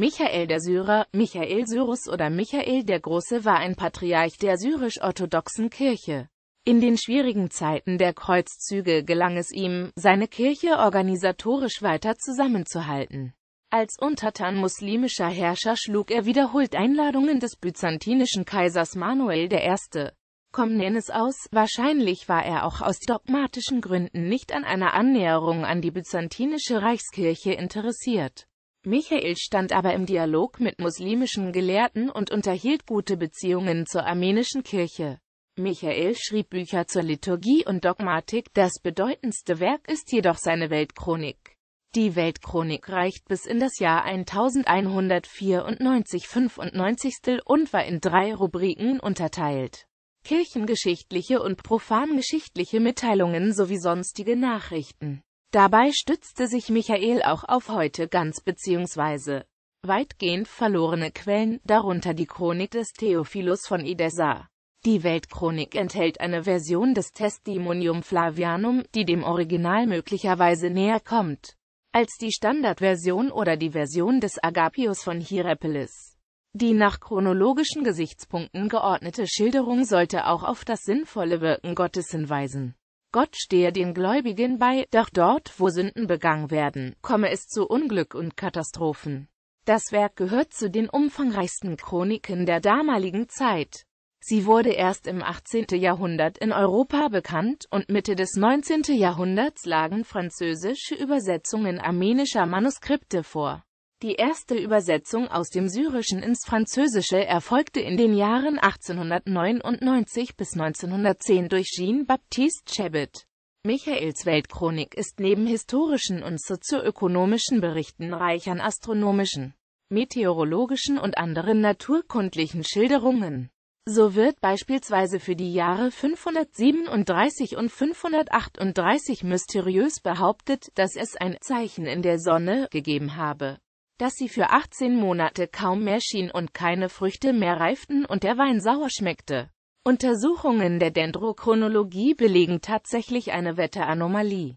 Michael der Syrer, Michael Syrus oder Michael der Große war ein Patriarch der syrisch-orthodoxen Kirche. In den schwierigen Zeiten der Kreuzzüge gelang es ihm, seine Kirche organisatorisch weiter zusammenzuhalten. Als Untertan muslimischer Herrscher schlug er wiederholt Einladungen des byzantinischen Kaisers Manuel I. Komnenes aus, wahrscheinlich war er auch aus dogmatischen Gründen nicht an einer Annäherung an die byzantinische Reichskirche interessiert. Michael stand aber im Dialog mit muslimischen Gelehrten und unterhielt gute Beziehungen zur armenischen Kirche. Michael schrieb Bücher zur Liturgie und Dogmatik, das bedeutendste Werk ist jedoch seine Weltchronik. Die Weltchronik reicht bis in das Jahr 1194-95 und war in drei Rubriken unterteilt. Kirchengeschichtliche und profangeschichtliche Mitteilungen sowie sonstige Nachrichten. Dabei stützte sich Michael auch auf heute ganz bzw. weitgehend verlorene Quellen, darunter die Chronik des Theophilus von Edessa. Die Weltchronik enthält eine Version des Testimonium Flavianum, die dem Original möglicherweise näher kommt als die Standardversion oder die Version des Agapius von Hierapolis. Die nach chronologischen Gesichtspunkten geordnete Schilderung sollte auch auf das sinnvolle Wirken Gottes hinweisen. Gott stehe den Gläubigen bei, doch dort, wo Sünden begangen werden, komme es zu Unglück und Katastrophen. Das Werk gehört zu den umfangreichsten Chroniken der damaligen Zeit. Sie wurde erst im 18. Jahrhundert in Europa bekannt und Mitte des 19. Jahrhunderts lagen französische Übersetzungen armenischer Manuskripte vor. Die erste Übersetzung aus dem Syrischen ins Französische erfolgte in den Jahren 1899 bis 1910 durch Jean-Baptiste Chabot. Michaels Weltchronik ist neben historischen und sozioökonomischen Berichten reich an astronomischen, meteorologischen und anderen naturkundlichen Schilderungen. So wird beispielsweise für die Jahre 537 und 538 mysteriös behauptet, dass es ein Zeichen in der Sonne gegeben habe dass sie für 18 Monate kaum mehr schien und keine Früchte mehr reiften und der Wein sauer schmeckte. Untersuchungen der Dendrochronologie belegen tatsächlich eine Wetteranomalie